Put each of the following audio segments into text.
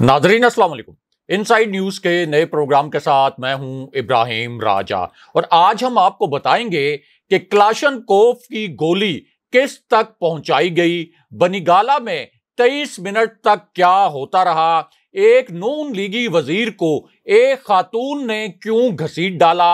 नाजरीन असलकुम inside news के नए प्रोग्राम के साथ मैं हूं इब्राहिम राजा और आज हम आपको बताएंगे कि क्लाशन कोफ की गोली किस तक पहुंचाई गई बनीगाला में 23 मिनट तक क्या होता रहा एक नून लीगी वजीर को एक खातून ने क्यों घसीट डाला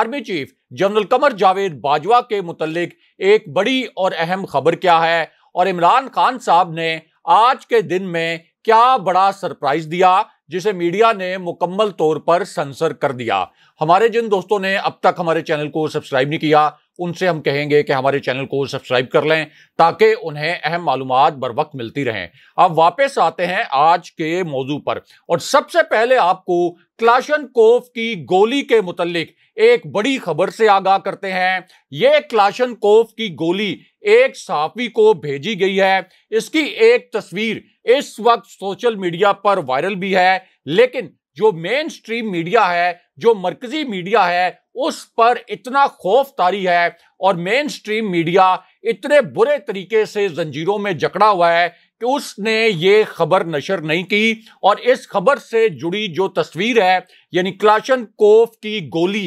army chief general Qamar Javed Bajwa के मुतलिक एक बड़ी और अहम खबर क्या है और इमरान खान साहब ने आज के दिन में क्या बड़ा सरप्राइज दिया जिसे मीडिया ने मुकम्मल तौर पर सेंसर कर दिया हमारे जिन दोस्तों ने अब तक हमारे चैनल को सब्सक्राइब नहीं किया उनसे हम कहेंगे कि हमारे चैनल को सब्सक्राइब कर लें ताकि उन्हें अहम मालूम बर वक्त मिलती रहें अब वापस आते हैं आज के मौजू पर और सबसे पहले आपको क्लाशन कोफ की गोली के मुतलिक एक बड़ी खबर से आगाह करते हैं ये क्लाशन कोफ की गोली एक साफी को भेजी गई है इसकी एक तस्वीर इस वक्त सोशल मीडिया पर वायरल भी है लेकिन जो मेन स्ट्रीम मीडिया है जो मरकजी मीडिया है उस पर इतना खौफ तारी है और मेन स्ट्रीम मीडिया इतने बुरे तरीके से जंजीरों में जकड़ा हुआ है कि उसने ये खबर नशर नहीं की और इस खबर से जुड़ी जो तस्वीर है यानी क्लाशन कोफ की गोली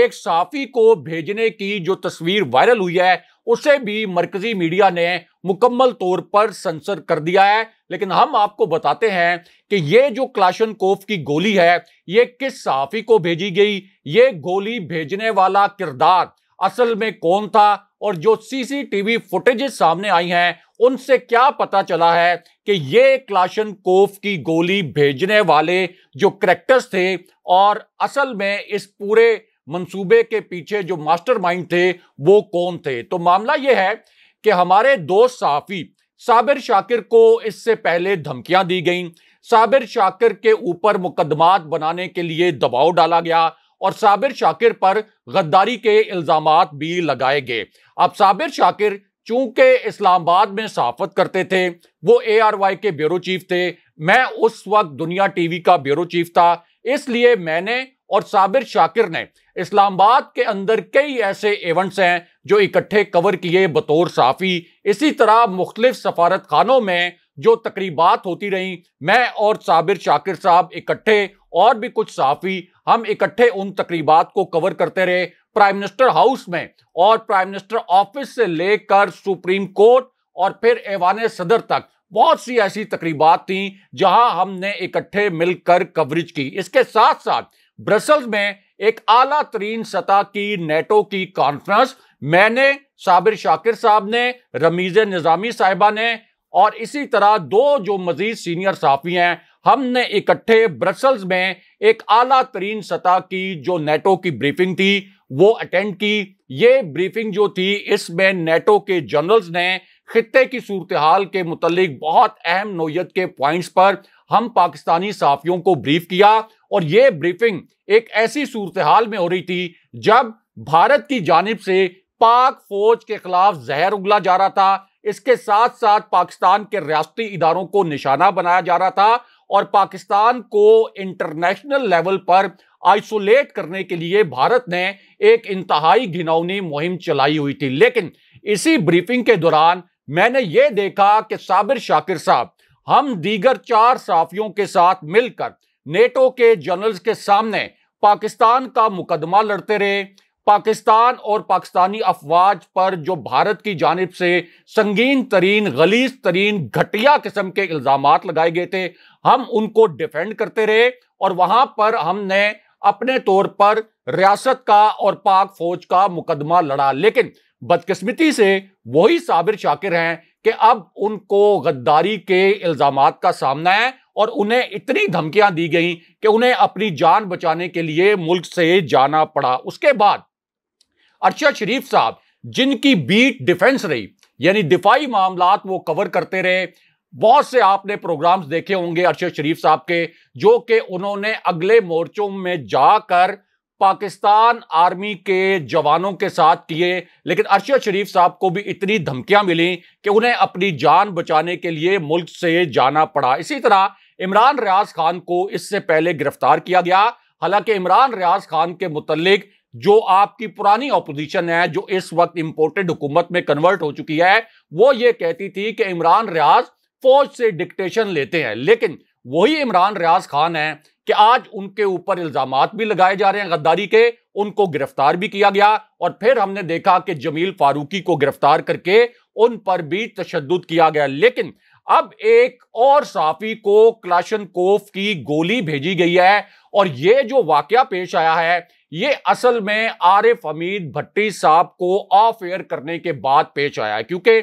एक साफी को भेजने की जो तस्वीर वायरल हुई है उसे भी मरकजी मीडिया ने मुकम्मल तौर पर सेंसर कर दिया है लेकिन हम आपको बताते हैं कि ये जो क्लाशन कोफ की गोली है ये किस साफी को भेजी गई ये गोली भेजने वाला किरदार असल में कौन था और जो सीसीटीवी फुटेजेस सामने आई हैं उनसे क्या पता चला है कि ये क्लाशन कोफ की गोली भेजने वाले जो करेक्टर्स थे और असल में इस पूरे मंसूबे के पीछे जो मास्टरमाइंड थे वो कौन थे तो मामला यह है कि हमारे दो साफी साबिर शाकिर को इससे पहले धमकियां दी गईं साबिर शाकिर के ऊपर मुकदमात बनाने के लिए दबाव डाला गया और साबिर शाकिर पर गद्दारी के इल्जाम भी लगाए गए अब साबिर शाकिर चूंकि इस्लामाबाद में सहाफत करते थे वो ए आर वाई के ब्यूरो चीफ थे मैं उस वक्त दुनिया टीवी का ब्यूरो चीफ था इसलिए मैंने और साबिर शाकिर ने इस्लामाबाद के अंदर कई ऐसे इवेंट्स हैं जो इकट्ठे कवर किए बतौर साफ़ी इसी तरह मुख्तलिफ सफारत खानों में जो तकरीबात होती रहीं मैं और साबिर शाकिर साहब इकट्ठे और भी कुछ साफ़ी हम इकट्ठे उन तकरीबात को कवर करते रहे प्राइम मिनिस्टर हाउस में और प्राइम मिनिस्टर ऑफिस से लेकर सुप्रीम कोर्ट और फिर ऐवान सदर तक बहुत सी ऐसी तकरीबात थी जहां हमने इकट्ठे मिलकर कवरेज की इसके साथ साथ ब्रसल्स में एक आला तरीन सतह की नेटो की कॉन्फ्रेंस मैंने साबिर शाकिर साहब ने रमीज निज़ामी साहिबा ने और इसी तरह दो जो मजीद सीनियर साफी हैं हमने इकट्ठे ब्रसल्स में एक आला तरीन सतह की जो नेटो की ब्रीफिंग थी वो अटेंड की ये ब्रीफिंग जो थी इसमें नेटो के जनरल्स ने खत्े की सूरत हाल के मुतलिक बहुत अहम नोयत के पॉइंट्स पर हम पाकिस्तानी साफियों को ब्रीफ किया और ये ब्रीफिंग एक ऐसी सूरत हाल में हो रही थी जब भारत की जानब से पाक फौज के खिलाफ जहर उगला जा रहा था इसके साथ साथ पाकिस्तान के रियाती इदारों को निशाना बनाया जा रहा था और पाकिस्तान को इंटरनेशनल लेवल पर आइसोलेट करने के लिए भारत ने एक इंतहाई घिनौनी मुहिम चलाई हुई थी लेकिन इसी ब्रीफिंग के दौरान मैंने ये देखा कि साबिर शाकिर साहब हम दीगर चार साफियों के साथ मिलकर नेटो के जनरल्स के सामने पाकिस्तान का मुकदमा लड़ते रहे पाकिस्तान और पाकिस्तानी अफवाज पर जो भारत की जानब से संगीन तरीन गलीस तरीन घटिया किस्म के इल्ज़ाम लगाए गए थे हम उनको डिफेंड करते रहे और वहां पर हमने अपने तौर पर रियासत का और पाक फौज का मुकदमा लड़ा लेकिन बदकिस्मती से वही साबिर शाकिर हैं कि अब उनको गद्दारी के इल्जाम का सामना है और उन्हें इतनी धमकियां दी गई कि उन्हें अपनी जान बचाने के लिए मुल्क से जाना पड़ा उसके बाद अर्शद शरीफ साहब जिनकी बीट डिफेंस रही यानी दिफाई मामला वो कवर करते रहे बहुत से आपने प्रोग्राम्स देखे होंगे अर्शद शरीफ साहब के जो कि उन्होंने अगले मोर्चों में जाकर पाकिस्तान आर्मी के जवानों के साथ किए लेकिन अरशद शरीफ साहब को भी इतनी धमकियां मिली कि उन्हें अपनी जान बचाने के लिए मुल्क से जाना पड़ा इसी तरह इमरान रियाज खान को इससे पहले गिरफ्तार किया गया हालांकि इमरान रियाज खान के मुतलिक जो आपकी पुरानी अपोजिशन है जो इस वक्त इंपोर्टेड हुकूमत में कन्वर्ट हो चुकी है वो ये कहती थी कि इमरान रियाज फौज से डिक्टेशन लेते हैं लेकिन वही इमरान रियाज खान है कि आज उनके ऊपर इल्जाम भी लगाए जा रहे हैं गद्दारी के उनको गिरफ्तार भी किया गया और फिर हमने देखा कि जमील फारूकी को गिरफ्तार करके उन पर भी तशद किया गया लेकिन अब एक और साफी को क्लाशन कोफ की गोली भेजी गई है और ये जो वाकया पेश आया है ये असल में आरिफ हमीद भट्टी साहब को ऑफ एयर करने के बाद पेश आया है क्योंकि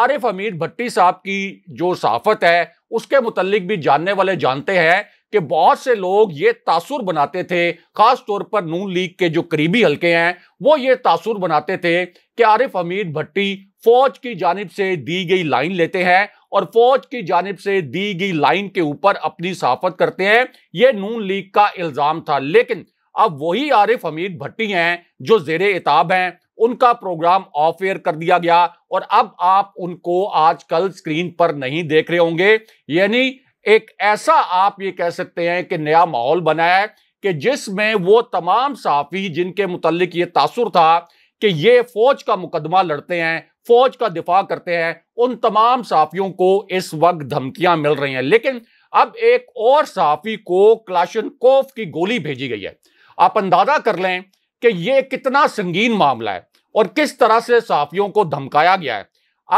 आरिफ हमीद भट्टी साहब की जो साफत है उसके मुतलिक भी जानने वाले जानते हैं कि बहुत से लोग ये तासुर बनाते थे खास तौर पर नून लीग के जो करीबी हलके हैं वो ये तासुर बनाते थे कि आरिफ हमीद भट्टी फौज की जानब से दी गई लाइन लेते हैं और फौज की जानब से दी गई लाइन के ऊपर अपनी सहाफत करते हैं ये नून लीग का इल्जाम था लेकिन अब वही आरिफ हमीद भट्टी हैं जो जेर एताब हैं उनका प्रोग्राम ऑफ एयर कर दिया गया और अब आप उनको आजकल स्क्रीन पर नहीं देख रहे होंगे यानी एक ऐसा आप ये कह सकते हैं कि नया माहौल बनाया है कि जिसमें वो तमाम साफी जिनके मुतलिक ये तासुर था कि ये फौज का मुकदमा लड़ते हैं फौज का दिफा करते हैं उन तमाम साफियों को इस वक्त धमकियां मिल रही हैं लेकिन अब एक और साफी को क्लाशन कोफ की गोली भेजी गई है आप अंदाजा कर लें कि यह कितना संगीन मामला है और किस तरह से साफियों को धमकाया गया है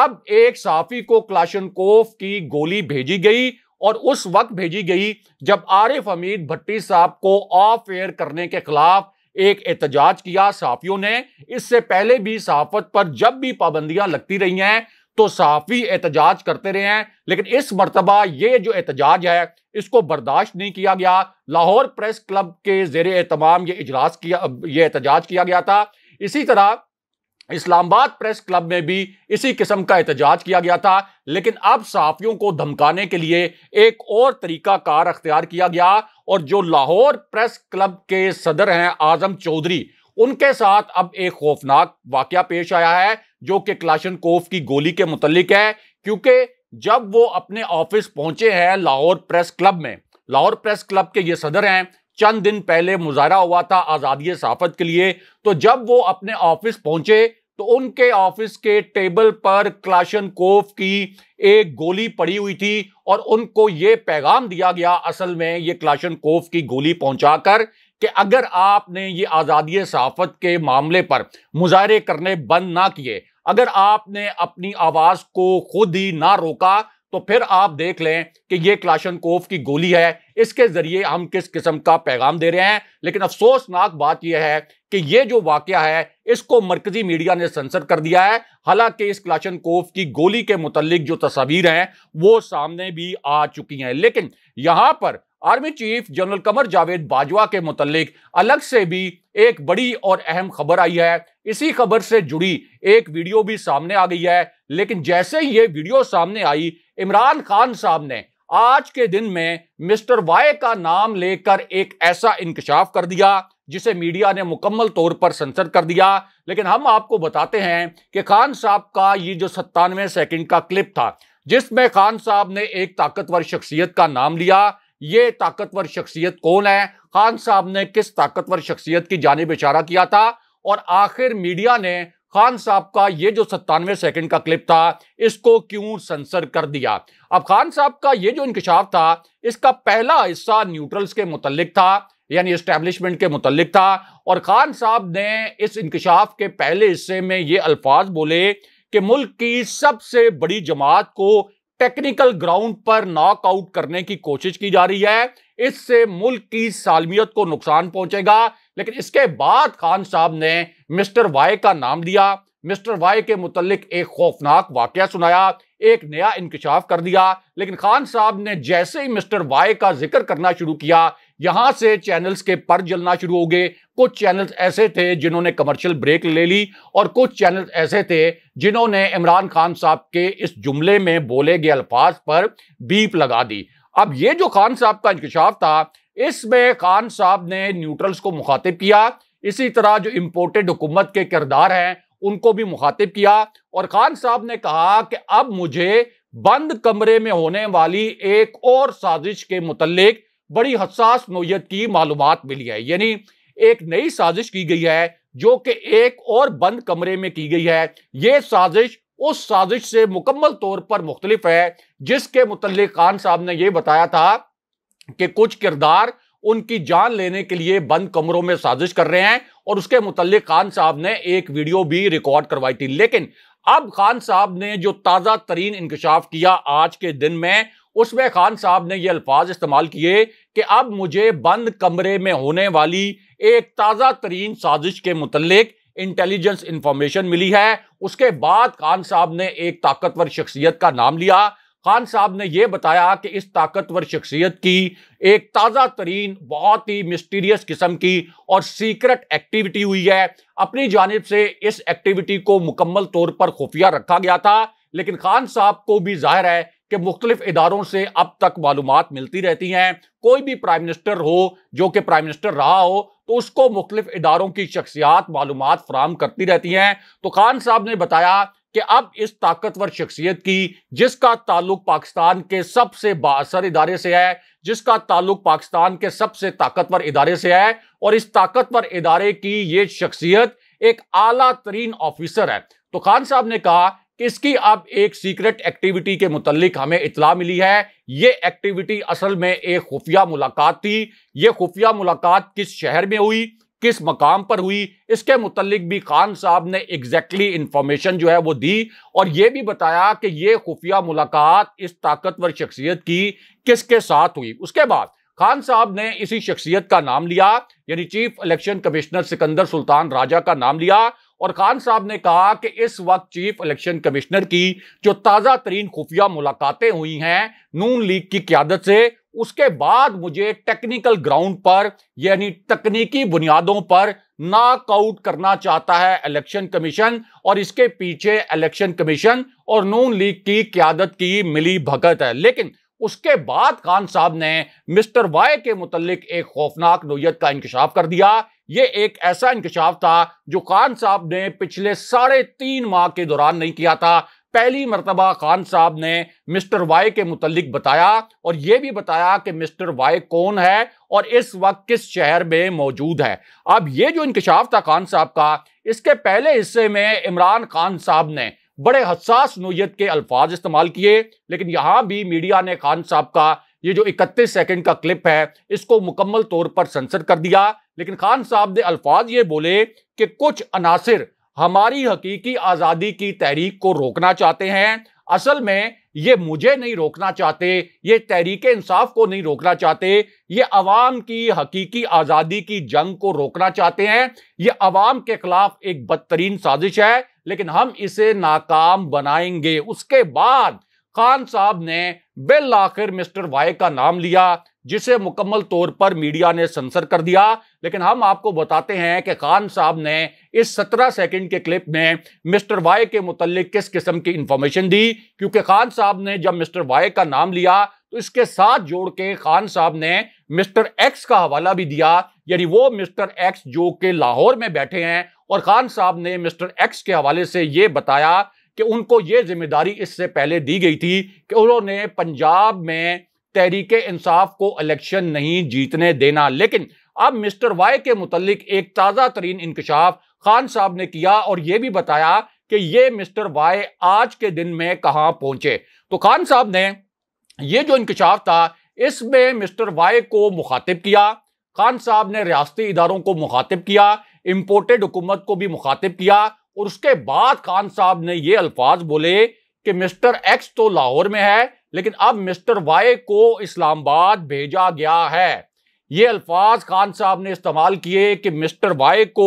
अब एक साफी को क्लाशन कोफ की गोली भेजी गई और उस वक्त भेजी गई जब आरिफ हमीद भट्टी साहब को ऑफ एयर करने के खिलाफ एक एहतजाज किया साफियों ने इससे पहले भी सहाफत पर जब भी पाबंदियां लगती रही हैं तो सहाफी एहतजाज करते रहे हैं लेकिन इस मरतबा ये जो एहतजाज है इसको बर्दाश्त नहीं किया गया लाहौर प्रेस क्लब के जेर एहतमाम ये इजलास किया ये एहतजाज किया गया था इसी तरह इस्लामाबाद प्रेस क्लब में भी इसी किस्म का एहतजाज किया गया था लेकिन अब सहाफियों को धमकाने के लिए एक और तरीका कार अख्तियार किया गया और जो लाहौर प्रेस क्लब के सदर हैं आजम चौधरी उनके साथ अब एक खौफनाक वाक्य पेश आया है जो कि क्लाशन कोफ की गोली के मुतलिक है क्योंकि जब वो अपने ऑफिस पहुंचे हैं लाहौर प्रेस क्लब में लाहौर प्रेस क्लब के ये सदर हैं चंद दिन पहले मुजाहरा हुआ था आज़ादी सहाफत के लिए तो जब वो अपने ऑफिस पहुंचे तो उनके ऑफिस के टेबल पर क्लाशन कोफ की एक गोली पड़ी हुई थी और उनको ये पैगाम दिया गया असल में ये क्लाशन कोफ की गोली पहुंचाकर कि अगर आपने ये आज़ादी सहाफत के मामले पर मुजाहरे करने बंद ना किए अगर आपने अपनी आवाज़ को खुद ही ना रोका तो फिर आप देख लें कि ये कोफ की गोली है इसके जरिए हम किस किस्म का पैगाम दे रहे हैं लेकिन अफसोसनाक बात यह है कि ये जो वाक्य है इसको मरकजी मीडिया ने सेंसर कर दिया है हालांकि इस क्लाशन कोफ की गोली के मुतलिक जो तस्वीर हैं वो सामने भी आ चुकी हैं लेकिन यहां पर army chief general Qamar Javed Bajwa के मुतलिक अलग से भी एक बड़ी और अहम खबर आई है इसी खबर से जुड़ी एक वीडियो भी सामने आ गई है लेकिन जैसे ही ये वीडियो सामने आई इमरान खान साहब ने आज के दिन में मिस्टर वाई का नाम लेकर एक ऐसा इंकशाफ कर दिया जिसे मीडिया ने मुकम्मल तौर पर संसद कर दिया लेकिन हम आपको बताते हैं कि खान साहब का ये जो सत्तानवे सेकंड का क्लिप था जिसमें खान साहब ने एक ताकतवर शख्सियत का नाम लिया ये ताकतवर शख्सियत कौन है खान साहब ने किस ताकतवर शख्सियत की जानब इशारा किया था और आखिर मीडिया ने खान साहब का ये जो सत्तानवे सेकंड का क्लिप था इसको क्यों सेंसर कर दिया अब खान साहब का ये जो इंकशाफ था इसका पहला हिस्सा न्यूट्रल्स के मुतलिक था यानी इस्टेब्लिशमेंट के मुतलिक था और खान साहब ने इस इंकशाफ के पहले हिस्से में ये अल्फाज बोले कि मुल्क की सबसे बड़ी जमात को टेक्निकल ग्राउंड पर नॉकआउट करने की कोशिश की जा रही है इससे मुल्क की सालमियत को नुकसान पहुंचेगा लेकिन इसके बाद खान साहब ने मिस्टर वाई का नाम दिया मिस्टर वाई के मुतलिक एक खौफनाक वाक्य सुनाया एक नया इंकशाफ कर दिया लेकिन खान साहब ने जैसे ही मिस्टर वाई का जिक्र करना शुरू किया यहां से चैनल्स के पर जलना शुरू हो गए कुछ चैनल्स ऐसे थे जिन्होंने कमर्शियल ब्रेक ले ली और कुछ चैनल्स ऐसे थे जिन्होंने इमरान खान साहब के इस जुमले में बोले गए अल्फाज पर बीप लगा दी अब ये जो खान साहब का इंकशाफ था इसमें खान साहब ने न्यूट्रल्स को मुखातिब किया इसी तरह जो इम्पोर्टेड हुकूमत के किरदार हैं उनको भी मुखातिब किया और खान साहब ने कहा कि अब मुझे बंद कमरे में होने वाली एक और साजिश के मुतलक बड़ी हसास नोयत की मालूम मिली है यानी एक नई साजिश की गई है जो कि एक और बंद कमरे में की गई है ये साजिश उस साजिश से मुकम्मल तौर पर मुख्तलिफ है जिसके मुतल खान साहब ने यह बताया था कि कुछ किरदार उनकी जान लेने के लिए बंद कमरों में साजिश कर रहे हैं और उसके मुतल खान साहब ने एक वीडियो भी रिकॉर्ड करवाई थी लेकिन अब खान साहब ने जो ताजा तरीन इंकशाफ किया आज के दिन में उसमें खान साहब ने ये अल्फाज इस्तेमाल किए कि अब मुझे बंद कमरे में होने वाली एक ताज़ा तरीन साजिश के मुतलक इंटेलिजेंस इंफॉर्मेशन मिली है उसके बाद खान साहब ने एक ताकतवर शख्सियत का नाम लिया खान साहब ने यह बताया कि इस ताकतवर शख्सियत की एक ताज़ा तरीन बहुत ही मिस्टीरियस किस्म की और सीक्रेट एक्टिविटी हुई है अपनी जानब से इस एक्टिविटी को मुकम्मल तौर पर खुफिया रखा गया था लेकिन खान साहब को भी जाहिर है कि मुख्तलिफ इदारों से अब तक मालूम मिलती रहती हैं कोई भी प्राइम मिनिस्टर हो जो कि प्राइम मिनिस्टर रहा हो तो उसको मुख्तलिफ इदारों की शख्सियात मालूम फ्राहम करती रहती हैं तो खान साहब ने बताया कि अब इस ताकतवर शख्सियत की जिसका ताल्लुक पाकिस्तान के सबसे बासर इदारे से है जिसका ताल्लुक पाकिस्तान के सबसे ताकतवर इदारे से है और इस ताकतवर इदारे की ये शख्सियत एक आला तरीन ऑफिसर है तो खान साहब ने कहा किसकी अब एक सीक्रेट एक्टिविटी के मुतलिक हमें इतला मिली है ये एक्टिविटी असल में एक खुफिया मुलाकात थी ये खुफिया मुलाकात किस शहर में हुई किस मकाम पर हुई इसके मुतलिक भी खान साहब ने एग्जैक्टली इंफॉर्मेशन जो है वो दी और ये भी बताया कि ये खुफिया मुलाकात इस ताकतवर शख्सियत की किसके साथ हुई उसके बाद खान साहब ने इसी शख्सियत का नाम लिया यानी chief election commissioner Sikandar Sultan Raja का नाम लिया और खान साहब ने कहा कि इस वक्त चीफ इलेक्शन कमिश्नर की जो ताजा तरीन खुफिया मुलाकातें हुई हैं नून लीग की क्यादत से उसके बाद मुझे टेक्निकल ग्राउंड पर यानी तकनीकी बुनियादों पर नाकआउट करना चाहता है इलेक्शन कमीशन और इसके पीछे इलेक्शन कमीशन और नून लीग की क्यादत की मिली भगत है लेकिन उसके बाद खान साहब ने मिस्टर वाई के मुतलिक एक खौफनाक नोयत का इंकशाफ कर दिया ये एक ऐसा इंकशाफ था जो खान साहब ने पिछले साढ़े तीन माह के दौरान नहीं किया था पहली मरतबा खान साहब ने मिस्टर वाई के मुतलिक बताया और यह भी बताया कि मिस्टर वाई कौन है और इस वक्त किस शहर में मौजूद है अब ये जो इंकशाफ था खान साहब का इसके पहले हिस्से में इमरान खान साहब ने बड़े हसास नोयत के अल्फाज इस्तेमाल किए लेकिन यहाँ भी मीडिया ने खान साहब का ये जो 31 सेकंड का क्लिप है इसको मुकम्मल तौर पर सेंसर कर दिया लेकिन खान साहब ने अल्फाज ये बोले कि कुछ अनासर हमारी हकीकी आज़ादी की तहरीक को रोकना चाहते हैं असल में ये मुझे नहीं रोकना चाहते ये तहरीक इंसाफ को नहीं रोकना चाहते ये अवाम की हकीकी आज़ादी की जंग को रोकना चाहते हैं ये अवाम के खिलाफ एक बदतरीन साजिश है लेकिन हम इसे नाकाम बनाएंगे उसके बाद खान साहब ने बिल आखिर मिस्टर वाई का नाम लिया जिसे मुकम्मल तौर पर मीडिया ने सेंसर कर दिया लेकिन हम आपको बताते हैं कि खान साहब ने इस 17 सेकंड के क्लिप में मिस्टर वाई के मुतलिक किस किस्म की इंफॉर्मेशन दी क्योंकि खान साहब ने जब मिस्टर वाई का नाम लिया तो इसके साथ जोड़ के खान साहब ने मिस्टर एक्स का हवाला भी दिया यानी वो मिस्टर एक्स जो कि लाहौर में बैठे हैं और खान साहब ने मिस्टर एक्स के हवाले से ये बताया कि उनको ये जिम्मेदारी इससे पहले दी गई थी कि उन्होंने पंजाब में तहरीक इंसाफ को इलेक्शन नहीं जीतने देना लेकिन अब मिस्टर वाई के मुतलिक एक ताज़ा तरीन इंकशाफ खान साहब ने किया और यह भी बताया कि ये मिस्टर वाई आज के दिन में कहाँ पहुंचे तो खान साहब ने ये जो इंकशाफ था इसमें मिस्टर वाई को मुखातिब किया खान साहब ने रियाती इदारों को मुखातिब किया इम्पोर्टेड हुकूमत को भी मुखातिब किया और उसके बाद खान साहब ने ये अल्फाज बोले कि मिस्टर एक्स तो लाहौर में है लेकिन अब मिस्टर वाई को इस्लामाबाद भेजा गया है ये अल्फाज खान साहब ने इस्तेमाल किए कि मिस्टर वाई को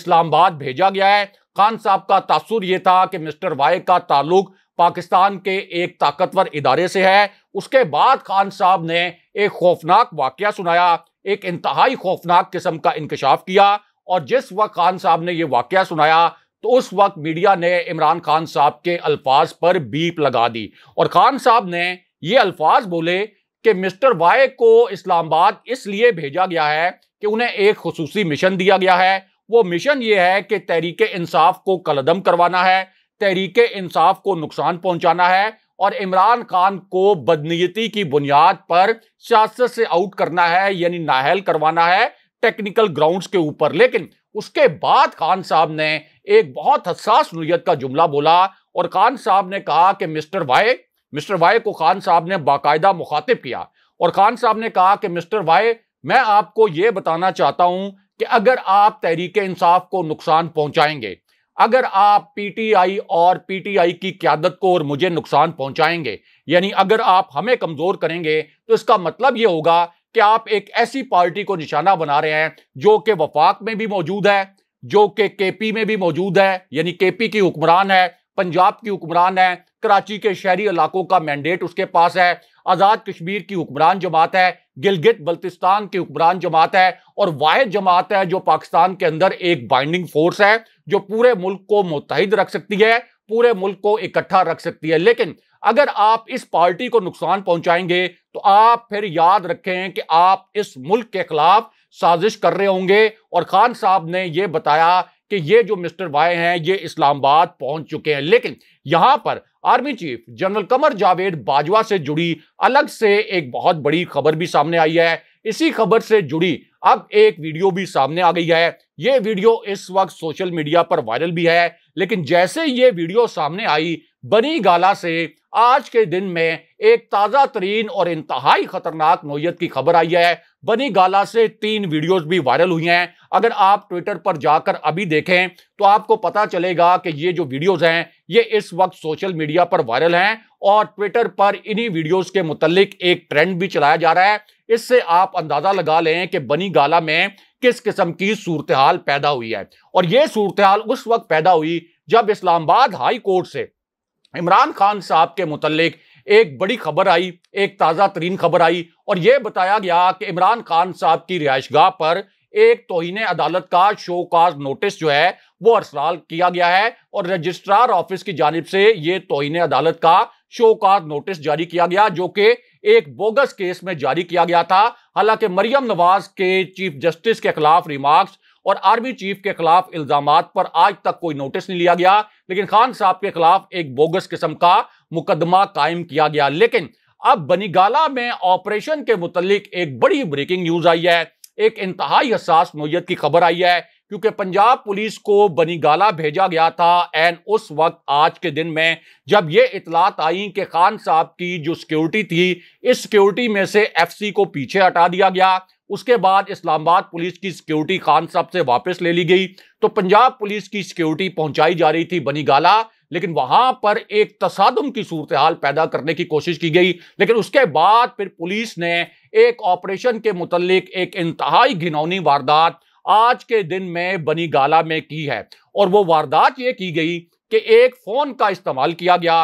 इस्लामाबाद भेजा गया है खान साहब का तासुर यह था कि मिस्टर वाई का ताल्लुक पाकिस्तान के एक ताकतवर इदारे से है उसके बाद खान साहब ने एक खौफनाक वाक्य सुनाया एक इंतहाई खौफनाक किस्म का इंकशाफ किया और जिस वक्त खान साहब ने यह वाक्य सुनाया तो उस वक्त मीडिया ने इमरान खान साहब के अल्फाज पर बीप लगा दी और खान साहब ने ये अल्फाज बोले कि मिस्टर वाई को इस्लामाबाद इसलिए भेजा गया है कि उन्हें एक खसूसी मिशन दिया गया है वो मिशन ये है कि तहरीक इंसाफ को कलदम करवाना है तहरीक इंसाफ को नुकसान पहुंचाना है और इमरान खान को बदनीयती की बुनियाद पर सियासत से आउट करना है यानी नाहल करवाना है टेक्निकल ग्राउंड्स के ऊपर लेकिन उसके बाद खान साहब ने एक बहुत हसास नुयत का जुमला बोला और खान साहब ने कहा कि मिस्टर वाई मिस्टर वाई को खान साहब ने बाकायदा मुखातिब किया और खान साहब ने कहा कि मिस्टर वाई मैं आपको यह बताना चाहता हूं कि अगर आप तहरीक इंसाफ को नुकसान पहुंचाएंगे अगर आप पीटीआई और पीटीआई की क्यादत को और मुझे नुकसान पहुंचाएंगे यानी अगर आप हमें कमजोर करेंगे तो इसका मतलब यह होगा कि आप एक ऐसी पार्टी को निशाना बना रहे हैं जो कि वफाक में भी मौजूद है जो कि के पी में भी मौजूद है यानी के पी की हुक्मरान है पंजाब की हुक्मरान है कराची के शहरी इलाकों का मैंडेट उसके पास है आज़ाद कश्मीर की हुक्मरान जमात है गिलगित बल्तिस्तान की हुक्मरान जमात है और वाद जमात है जो पाकिस्तान के अंदर एक बाइंडिंग फोर्स है जो पूरे मुल्क को मुतहद रख सकती है पूरे मुल्क को इकट्ठा रख सकती है लेकिन अगर आप इस पार्टी को नुकसान पहुंचाएंगे तो आप फिर याद रखें कि आप इस मुल्क के खिलाफ साजिश कर रहे होंगे और खान साहब ने यह बताया कि ये जो मिस्टर भाई हैं ये इस्लामाबाद पहुंच चुके हैं लेकिन यहां पर army chief general Qamar Javed Bajwa से जुड़ी अलग से एक बहुत बड़ी खबर भी सामने आई है इसी खबर से जुड़ी अब एक वीडियो भी सामने आ गई है ये वीडियो इस वक्त सोशल मीडिया पर वायरल भी है लेकिन जैसे ये वीडियो सामने आई बनी गाला से आज के दिन में एक ताज़ा तरीन और इंतहाई खतरनाक नोयत की खबर आई है बनी गाला से तीन वीडियोस भी वायरल हुई हैं अगर आप ट्विटर पर जाकर अभी देखें तो आपको पता चलेगा कि ये जो वीडियोस हैं ये इस वक्त सोशल मीडिया पर वायरल हैं और ट्विटर पर इन्हीं वीडियोस के मुतलिक एक ट्रेंड भी चलाया जा रहा है इससे आप अंदाज़ा लगा लें कि बनी गाला में किस किस्म की सूरत पैदा हुई है और ये सूरत हाल उस वक्त पैदा हुई जब इस्लामाबाद हाई कोर्ट से इमरान खान साहब के मुतलिक एक बड़ी खबर आई एक ताज़ा तरीन खबर आई और यह बताया गया कि इमरान खान साहब की गाह पर एक तोहन अदालत का शो काज नोटिस जो है वो अरसलाल किया गया है और रजिस्ट्रार ऑफिस की जानब से ये तोहन अदालत का शो काज नोटिस जारी किया गया जो कि एक बोगस केस में जारी किया गया था हालांकि मरियम नवाज के चीफ जस्टिस के खिलाफ रिमार्क्स और आर्मी चीफ के खिलाफ इल्जाम पर आज तक कोई नोटिस नहीं लिया गया लेकिन खान साहब के खिलाफ एक बोगस किस्म का मुकदमा कायम किया गया लेकिन अब बनीगाला में ऑपरेशन के मुतलिक एक बड़ी ब्रेकिंग न्यूज आई है एक इंतहाई हसास नोयत की खबर आई है क्योंकि पंजाब पुलिस को बनीगाला भेजा गया था एंड उस वक्त आज के दिन में जब ये इतलात आई कि खान साहब की जो सिक्योरिटी थी इस सिक्योरिटी में से एफसी को पीछे हटा दिया गया उसके बाद इस्लामाबाद पुलिस की सिक्योरिटी खान साहब से वापस ले ली गई तो पंजाब पुलिस की सिक्योरिटी पहुंचाई जा रही थी बनीगाला लेकिन वहां पर एक तसादम की सूरत हाल पैदा करने की कोशिश की गई लेकिन उसके बाद फिर पुलिस ने एक ऑपरेशन के मुतलिक एक इंतहाई घिनौनी वारदात आज के दिन में बनी गाला में की है और वो वारदात ये की गई कि एक फोन का इस्तेमाल किया गया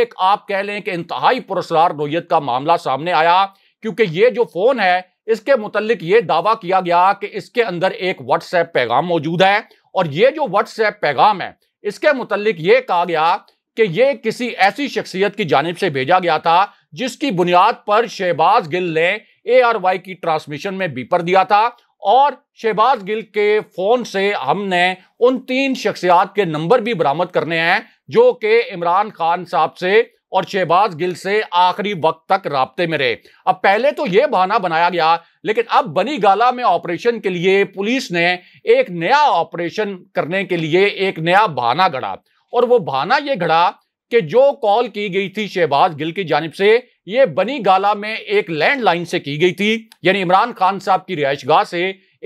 एक आप कह लें कि इंतहाई पुरस्कार नोयत का मामला सामने आया क्योंकि ये जो फोन है इसके मुतलिक ये दावा किया गया कि इसके अंदर एक व्हाट्सएप पैगाम मौजूद है और ये जो व्हाट्सएप पैगाम है इसके मुतलिक ये कहा गया कि ये किसी ऐसी शख्सियत की जानब से भेजा गया था जिसकी बुनियाद पर शहबाज गिल ने ए आर वाई की ट्रांसमिशन में बीपर दिया था और शहबाज गिल के फोन से हमने उन तीन शख्सियात के नंबर भी बरामद करने हैं जो कि इमरान खान साहब से और शहबाज गिल से आखिरी वक्त तक रबते में रहे अब पहले तो यह बहाना बनाया गया लेकिन अब बनी गाला में ऑपरेशन के लिए पुलिस ने एक नया ऑपरेशन करने के लिए एक नया बहाना घड़ा और वो बहाना यह घड़ा कि जो कॉल की गई थी शहबाज गिल की जानब से ये बनी गाला में एक लैंडलाइन से की गई थी यानी इमरान खान साहब की रिहायशगाह से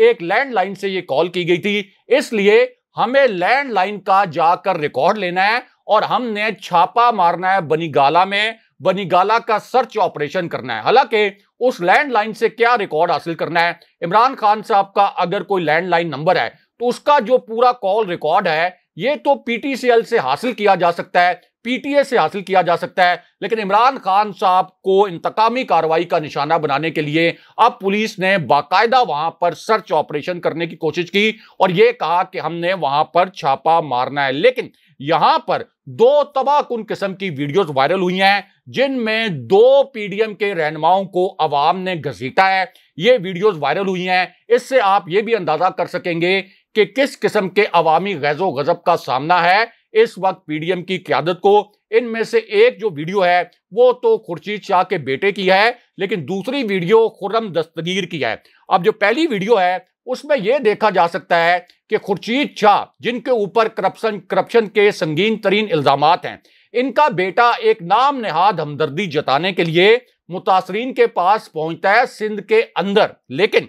एक लैंडलाइन से ये कॉल की गई थी इसलिए हमें लैंडलाइन का जाकर रिकॉर्ड लेना है और हमने छापा मारना है बनीगाला में बनीगाला का सर्च ऑपरेशन करना है हालांकि उस लैंडलाइन से क्या रिकॉर्ड हासिल करना है इमरान खान साहब का अगर कोई लैंडलाइन नंबर है तो उसका जो पूरा कॉल रिकॉर्ड है ये तो पीटीसीएल से हासिल किया जा सकता है पीटीए से हासिल किया जा सकता है लेकिन इमरान खान साहब को इंतकामी कार्रवाई का निशाना बनाने के लिए अब पुलिस ने बाकायदा वहां पर सर्च ऑपरेशन करने की कोशिश की और यह कहा कि हमने वहां पर छापा मारना है लेकिन यहां पर दो तबाहकुन किस्म की वीडियोस वायरल हुई हैं जिनमें दो पीडीएम के रहनुमाओं को अवाम ने घसीटा है ये वीडियोस वायरल हुई हैं इससे आप ये भी अंदाजा कर सकेंगे कि किस किस्म के अवामी गैजो गजब का सामना है इस वक्त पीडीएम की क्यादत को इनमें से एक जो वीडियो है वो तो खुर्शीद शाह के बेटे की है लेकिन दूसरी वीडियो खुर्रम दस्तगीर की है अब जो पहली वीडियो है उसमें यह देखा जा सकता है कि खुर्शीद शाह जिनके ऊपर करप्शन करप्शन के संगीन तरीन इल्जाम हैं इनका बेटा एक नाम नहाद हमदर्दी जताने के लिए मुतासरीन के पास पहुंचता है सिंध के अंदर लेकिन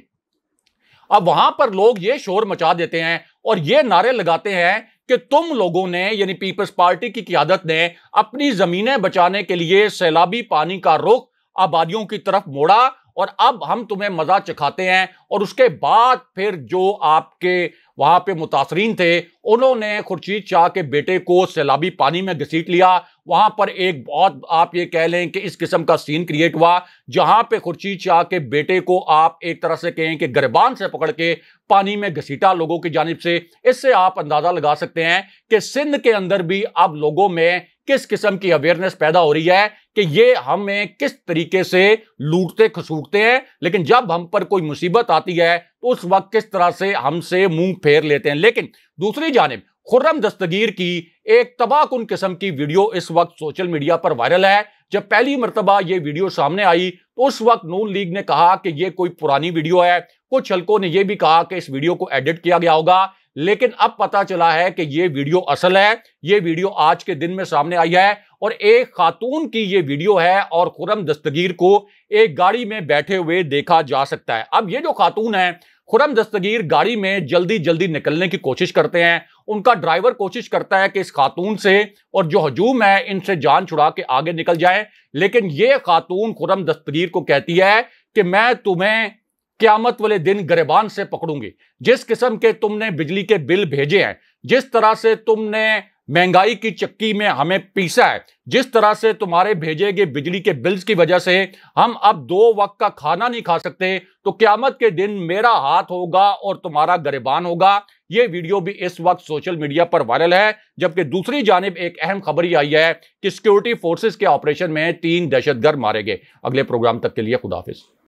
अब वहां पर लोग ये शोर मचा देते हैं और ये नारे लगाते हैं कि तुम लोगों ने यानी पीपल्स पार्टी की क्यादत ने अपनी जमीनें बचाने के लिए सैलाबी पानी का रुख आबादियों की तरफ मोड़ा और अब हम तुम्हें मजा चखाते हैं और उसके बाद फिर जो आपके वहां पे मुतासरीन थे उन्होंने खुर्शीद शाह के बेटे को सैलाबी पानी में घसीट लिया वहां पर एक बहुत आप ये कह लें कि इस किस्म का सीन क्रिएट हुआ जहां पे खुर्शीद शाह के बेटे को आप एक तरह से कहें कि गरबान से पकड़ के पानी में घसीटा लोगों की जानब से इससे आप अंदाजा लगा सकते हैं कि सिंध के अंदर भी अब लोगों में किस किस्म की अवेयरनेस पैदा हो रही है कि ये हमें किस तरीके से लूटते खसूटते हैं लेकिन जब हम पर कोई मुसीबत आती है तो उस वक्त किस तरह से हमसे मुंह फेर लेते हैं लेकिन दूसरी जानब खुर्रम दस्तगीर की एक तबाहकुन किस्म की वीडियो इस वक्त सोशल मीडिया पर वायरल है जब पहली मरतबा ये वीडियो सामने आई तो उस वक्त नून लीग ने कहा कि ये कोई पुरानी वीडियो है कुछ हल्कों ने यह भी कहा कि इस वीडियो को एडिट किया गया होगा लेकिन अब पता चला है कि ये वीडियो असल है ये वीडियो आज के दिन में सामने आई है और एक खातून की ये वीडियो है और खुरम दस्तगीर को एक गाड़ी में बैठे हुए देखा जा सकता है अब ये जो खातून है खुरम दस्तगीर गाड़ी में जल्दी जल्दी निकलने की कोशिश करते हैं उनका ड्राइवर कोशिश करता है कि इस खातून से और जो हजूम है इनसे जान छुड़ा के आगे निकल जाए लेकिन ये खातून खुरम दस्तगीर को कहती है कि मैं तुम्हें क्यामत वाले दिन गरेबान से पकड़ूंगी जिस किस्म के तुमने बिजली के बिल भेजे हैं जिस तरह से तुमने महंगाई की चक्की में हमें पीसा है जिस तरह से तुम्हारे भेजे गए बिजली के बिल्स की वजह से हम अब दो वक्त का खाना नहीं खा सकते तो क्यामत के दिन मेरा हाथ होगा और तुम्हारा गरेबान होगा ये वीडियो भी इस वक्त सोशल मीडिया पर वायरल है जबकि दूसरी जानब एक अहम खबर ही आई है कि सिक्योरिटी फोर्सेज के ऑपरेशन में तीन दहशतगर्द मारे गए अगले प्रोग्राम तक के लिए खुदाफिज